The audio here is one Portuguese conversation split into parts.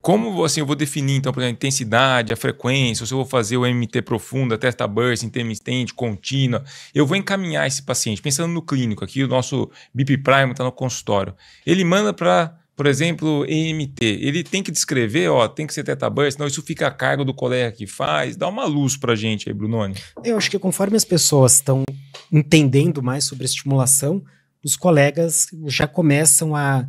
Como assim eu vou definir, então, por exemplo, a intensidade, a frequência, se eu vou fazer o MT a testa burst, intermitente, contínua. Eu vou encaminhar esse paciente, pensando no clínico aqui, o nosso BIP Prime está no consultório. Ele manda para por exemplo, EMT, ele tem que descrever, ó, tem que ser teta burst, senão isso fica a cargo do colega que faz. Dá uma luz a gente aí, Brunoni. Eu acho que conforme as pessoas estão entendendo mais sobre estimulação, os colegas já começam a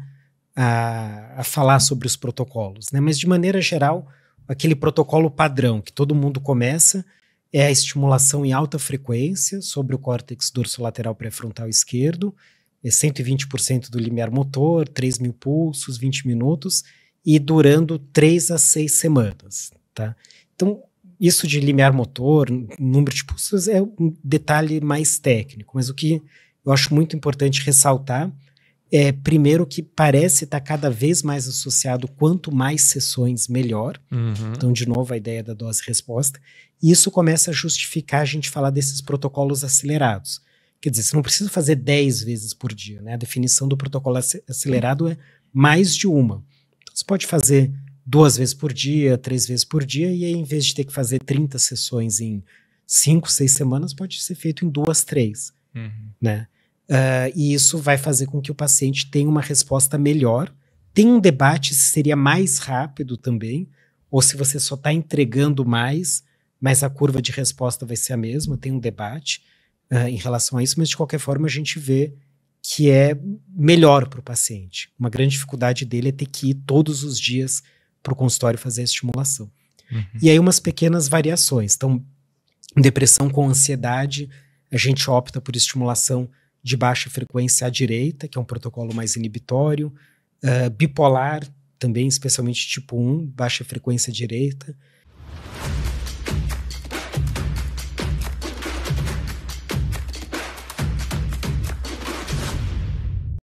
a, a falar sobre os protocolos, né? Mas de maneira geral, aquele protocolo padrão que todo mundo começa é a estimulação em alta frequência sobre o córtex dorsolateral pré-frontal esquerdo, é 120% do limiar motor, 3 mil pulsos, 20 minutos, e durando 3 a 6 semanas. Tá? Então, isso de limiar motor, número de pulsos, é um detalhe mais técnico, mas o que eu acho muito importante ressaltar é, primeiro que parece estar tá cada vez mais associado quanto mais sessões, melhor. Uhum. Então, de novo, a ideia da dose-resposta. E isso começa a justificar a gente falar desses protocolos acelerados. Quer dizer, você não precisa fazer 10 vezes por dia, né? A definição do protocolo acelerado é mais de uma. Então, você pode fazer duas vezes por dia, três vezes por dia, e aí, em vez de ter que fazer 30 sessões em cinco, seis semanas, pode ser feito em duas, três, uhum. né? Uh, e isso vai fazer com que o paciente tenha uma resposta melhor. Tem um debate se seria mais rápido também, ou se você só está entregando mais, mas a curva de resposta vai ser a mesma. Tem um debate uh, em relação a isso, mas de qualquer forma a gente vê que é melhor para o paciente. Uma grande dificuldade dele é ter que ir todos os dias para o consultório fazer a estimulação. Uhum. E aí umas pequenas variações. Então, depressão com ansiedade, a gente opta por estimulação de baixa frequência à direita, que é um protocolo mais inibitório, uh, bipolar, também, especialmente tipo 1, baixa frequência à direita,